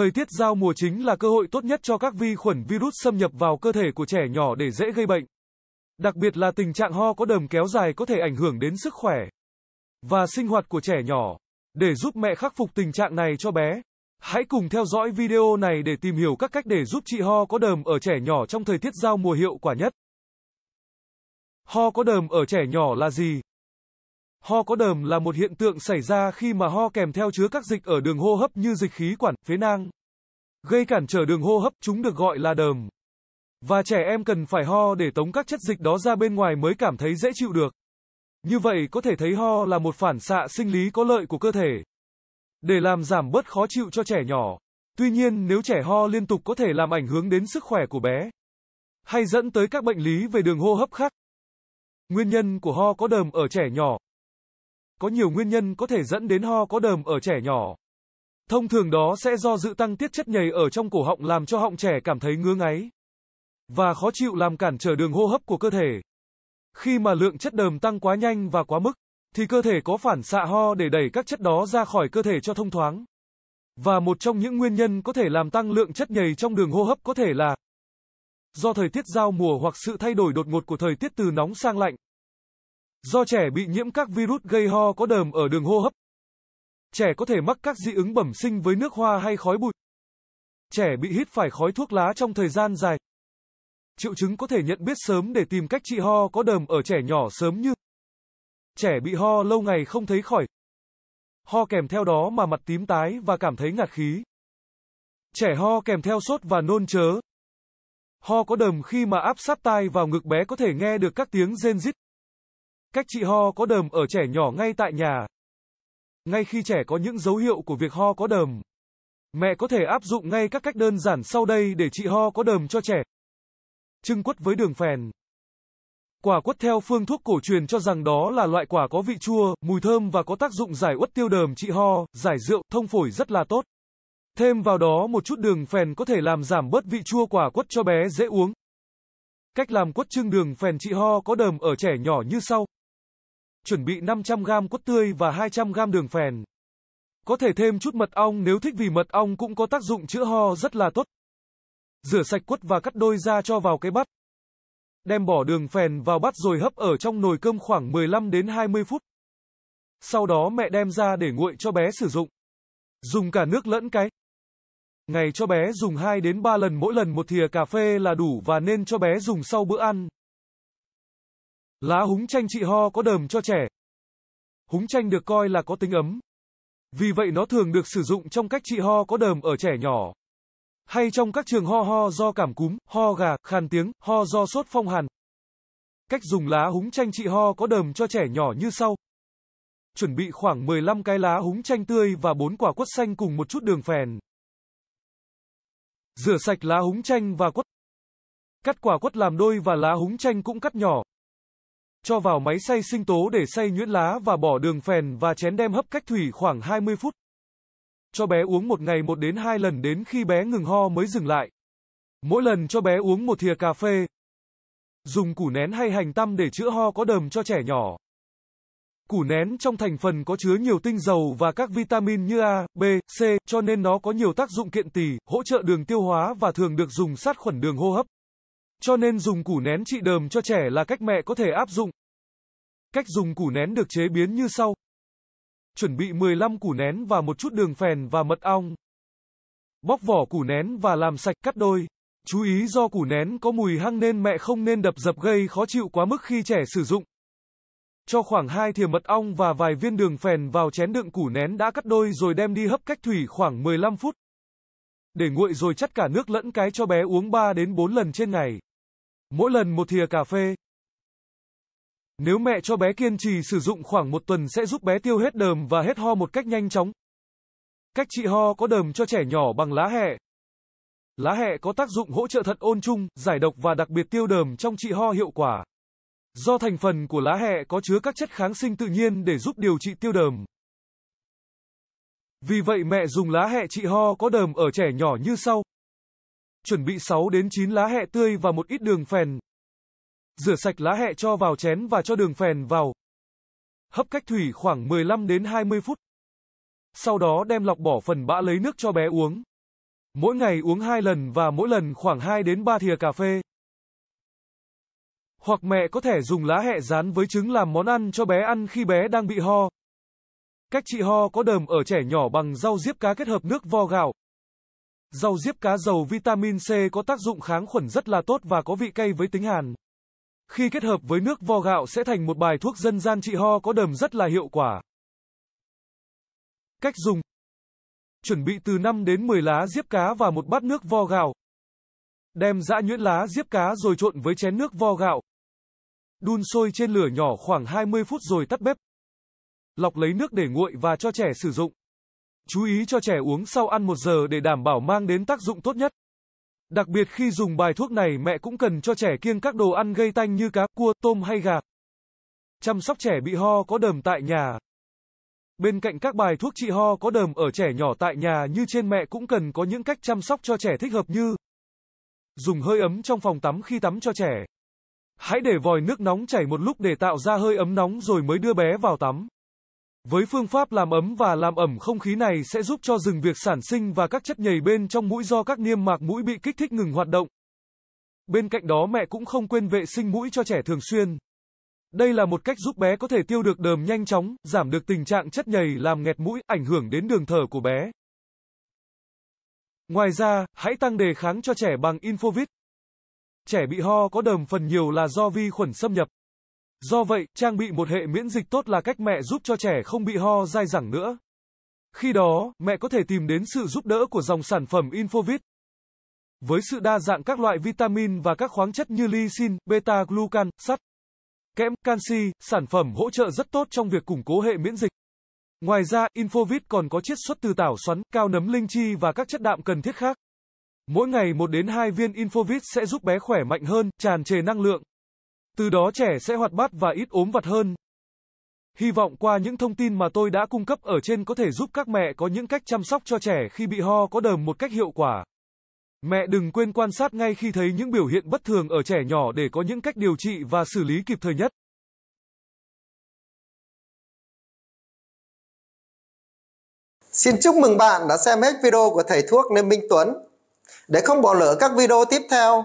Thời tiết giao mùa chính là cơ hội tốt nhất cho các vi khuẩn virus xâm nhập vào cơ thể của trẻ nhỏ để dễ gây bệnh. Đặc biệt là tình trạng ho có đờm kéo dài có thể ảnh hưởng đến sức khỏe và sinh hoạt của trẻ nhỏ. Để giúp mẹ khắc phục tình trạng này cho bé, hãy cùng theo dõi video này để tìm hiểu các cách để giúp trị ho có đờm ở trẻ nhỏ trong thời tiết giao mùa hiệu quả nhất. Ho có đờm ở trẻ nhỏ là gì? Ho có đờm là một hiện tượng xảy ra khi mà ho kèm theo chứa các dịch ở đường hô hấp như dịch khí quản, phế nang. Gây cản trở đường hô hấp, chúng được gọi là đờm. Và trẻ em cần phải ho để tống các chất dịch đó ra bên ngoài mới cảm thấy dễ chịu được. Như vậy có thể thấy ho là một phản xạ sinh lý có lợi của cơ thể. Để làm giảm bớt khó chịu cho trẻ nhỏ. Tuy nhiên nếu trẻ ho liên tục có thể làm ảnh hưởng đến sức khỏe của bé. Hay dẫn tới các bệnh lý về đường hô hấp khác. Nguyên nhân của ho có đờm ở trẻ nhỏ có nhiều nguyên nhân có thể dẫn đến ho có đờm ở trẻ nhỏ. Thông thường đó sẽ do dự tăng tiết chất nhầy ở trong cổ họng làm cho họng trẻ cảm thấy ngứa ngáy và khó chịu làm cản trở đường hô hấp của cơ thể. Khi mà lượng chất đờm tăng quá nhanh và quá mức, thì cơ thể có phản xạ ho để đẩy các chất đó ra khỏi cơ thể cho thông thoáng. Và một trong những nguyên nhân có thể làm tăng lượng chất nhầy trong đường hô hấp có thể là do thời tiết giao mùa hoặc sự thay đổi đột ngột của thời tiết từ nóng sang lạnh. Do trẻ bị nhiễm các virus gây ho có đờm ở đường hô hấp. Trẻ có thể mắc các dị ứng bẩm sinh với nước hoa hay khói bụi. Trẻ bị hít phải khói thuốc lá trong thời gian dài. Triệu chứng có thể nhận biết sớm để tìm cách trị ho có đờm ở trẻ nhỏ sớm như Trẻ bị ho lâu ngày không thấy khỏi. Ho kèm theo đó mà mặt tím tái và cảm thấy ngạt khí. Trẻ ho kèm theo sốt và nôn chớ. Ho có đờm khi mà áp sát tai vào ngực bé có thể nghe được các tiếng rên rít. Cách trị ho có đờm ở trẻ nhỏ ngay tại nhà. Ngay khi trẻ có những dấu hiệu của việc ho có đờm, mẹ có thể áp dụng ngay các cách đơn giản sau đây để trị ho có đờm cho trẻ. Trưng quất với đường phèn. Quả quất theo phương thuốc cổ truyền cho rằng đó là loại quả có vị chua, mùi thơm và có tác dụng giải uất tiêu đờm trị ho, giải rượu, thông phổi rất là tốt. Thêm vào đó một chút đường phèn có thể làm giảm bớt vị chua quả quất cho bé dễ uống. Cách làm quất trưng đường phèn trị ho có đờm ở trẻ nhỏ như sau. Chuẩn bị 500 g quất tươi và 200 g đường phèn. Có thể thêm chút mật ong nếu thích vì mật ong cũng có tác dụng chữa ho rất là tốt. Rửa sạch quất và cắt đôi ra cho vào cái bát. Đem bỏ đường phèn vào bát rồi hấp ở trong nồi cơm khoảng 15 đến 20 phút. Sau đó mẹ đem ra để nguội cho bé sử dụng. Dùng cả nước lẫn cái. Ngày cho bé dùng 2 đến 3 lần mỗi lần một thìa cà phê là đủ và nên cho bé dùng sau bữa ăn. Lá húng chanh trị ho có đờm cho trẻ. Húng chanh được coi là có tính ấm. Vì vậy nó thường được sử dụng trong cách trị ho có đờm ở trẻ nhỏ. Hay trong các trường ho ho do cảm cúm, ho gà, khàn tiếng, ho do sốt phong hàn. Cách dùng lá húng chanh trị ho có đờm cho trẻ nhỏ như sau. Chuẩn bị khoảng 15 cái lá húng chanh tươi và 4 quả quất xanh cùng một chút đường phèn. Rửa sạch lá húng chanh và quất. Cắt quả quất làm đôi và lá húng chanh cũng cắt nhỏ. Cho vào máy xay sinh tố để xay nhuyễn lá và bỏ đường phèn và chén đem hấp cách thủy khoảng 20 phút. Cho bé uống một ngày một đến hai lần đến khi bé ngừng ho mới dừng lại. Mỗi lần cho bé uống một thìa cà phê. Dùng củ nén hay hành tăm để chữa ho có đờm cho trẻ nhỏ. Củ nén trong thành phần có chứa nhiều tinh dầu và các vitamin như A, B, C, cho nên nó có nhiều tác dụng kiện tỳ, hỗ trợ đường tiêu hóa và thường được dùng sát khuẩn đường hô hấp. Cho nên dùng củ nén trị đờm cho trẻ là cách mẹ có thể áp dụng. Cách dùng củ nén được chế biến như sau. Chuẩn bị 15 củ nén và một chút đường phèn và mật ong. Bóc vỏ củ nén và làm sạch cắt đôi. Chú ý do củ nén có mùi hăng nên mẹ không nên đập dập gây khó chịu quá mức khi trẻ sử dụng. Cho khoảng 2 thìa mật ong và vài viên đường phèn vào chén đựng củ nén đã cắt đôi rồi đem đi hấp cách thủy khoảng 15 phút. Để nguội rồi chắt cả nước lẫn cái cho bé uống 3 đến 4 lần trên ngày. Mỗi lần một thìa cà phê. Nếu mẹ cho bé kiên trì sử dụng khoảng một tuần sẽ giúp bé tiêu hết đờm và hết ho một cách nhanh chóng. Cách trị ho có đờm cho trẻ nhỏ bằng lá hẹ. Lá hẹ có tác dụng hỗ trợ thận ôn chung, giải độc và đặc biệt tiêu đờm trong trị ho hiệu quả. Do thành phần của lá hẹ có chứa các chất kháng sinh tự nhiên để giúp điều trị tiêu đờm. Vì vậy mẹ dùng lá hẹ trị ho có đờm ở trẻ nhỏ như sau chuẩn bị 6 đến 9 lá hẹ tươi và một ít đường phèn. Rửa sạch lá hẹ cho vào chén và cho đường phèn vào. Hấp cách thủy khoảng 15 đến 20 phút. Sau đó đem lọc bỏ phần bã lấy nước cho bé uống. Mỗi ngày uống 2 lần và mỗi lần khoảng 2 đến 3 thìa cà phê. Hoặc mẹ có thể dùng lá hẹ rán với trứng làm món ăn cho bé ăn khi bé đang bị ho. Cách trị ho có đờm ở trẻ nhỏ bằng rau diếp cá kết hợp nước vo gạo. Rau diếp cá giàu vitamin C có tác dụng kháng khuẩn rất là tốt và có vị cay với tính hàn. Khi kết hợp với nước vo gạo sẽ thành một bài thuốc dân gian trị ho có đờm rất là hiệu quả. Cách dùng Chuẩn bị từ 5 đến 10 lá diếp cá và một bát nước vo gạo. Đem dã nhuyễn lá diếp cá rồi trộn với chén nước vo gạo. Đun sôi trên lửa nhỏ khoảng 20 phút rồi tắt bếp. Lọc lấy nước để nguội và cho trẻ sử dụng chú ý cho trẻ uống sau ăn 1 giờ để đảm bảo mang đến tác dụng tốt nhất. Đặc biệt khi dùng bài thuốc này mẹ cũng cần cho trẻ kiêng các đồ ăn gây tanh như cá, cua, tôm hay gà. Chăm sóc trẻ bị ho có đờm tại nhà. Bên cạnh các bài thuốc trị ho có đờm ở trẻ nhỏ tại nhà như trên mẹ cũng cần có những cách chăm sóc cho trẻ thích hợp như Dùng hơi ấm trong phòng tắm khi tắm cho trẻ. Hãy để vòi nước nóng chảy một lúc để tạo ra hơi ấm nóng rồi mới đưa bé vào tắm. Với phương pháp làm ấm và làm ẩm không khí này sẽ giúp cho dừng việc sản sinh và các chất nhầy bên trong mũi do các niêm mạc mũi bị kích thích ngừng hoạt động. Bên cạnh đó mẹ cũng không quên vệ sinh mũi cho trẻ thường xuyên. Đây là một cách giúp bé có thể tiêu được đờm nhanh chóng, giảm được tình trạng chất nhầy làm nghẹt mũi, ảnh hưởng đến đường thở của bé. Ngoài ra, hãy tăng đề kháng cho trẻ bằng Infovit. Trẻ bị ho có đờm phần nhiều là do vi khuẩn xâm nhập. Do vậy, trang bị một hệ miễn dịch tốt là cách mẹ giúp cho trẻ không bị ho dai dẳng nữa. Khi đó, mẹ có thể tìm đến sự giúp đỡ của dòng sản phẩm Infovit. Với sự đa dạng các loại vitamin và các khoáng chất như lysine, beta-glucan, sắt, kẽm, canxi, sản phẩm hỗ trợ rất tốt trong việc củng cố hệ miễn dịch. Ngoài ra, Infovit còn có chiết xuất từ tảo xoắn, cao nấm linh chi và các chất đạm cần thiết khác. Mỗi ngày 1 đến 2 viên Infovit sẽ giúp bé khỏe mạnh hơn, tràn trề năng lượng. Từ đó trẻ sẽ hoạt bát và ít ốm vặt hơn. Hy vọng qua những thông tin mà tôi đã cung cấp ở trên có thể giúp các mẹ có những cách chăm sóc cho trẻ khi bị ho có đờm một cách hiệu quả. Mẹ đừng quên quan sát ngay khi thấy những biểu hiện bất thường ở trẻ nhỏ để có những cách điều trị và xử lý kịp thời nhất. Xin chúc mừng bạn đã xem hết video của thầy thuốc Lê Minh Tuấn. Để không bỏ lỡ các video tiếp theo,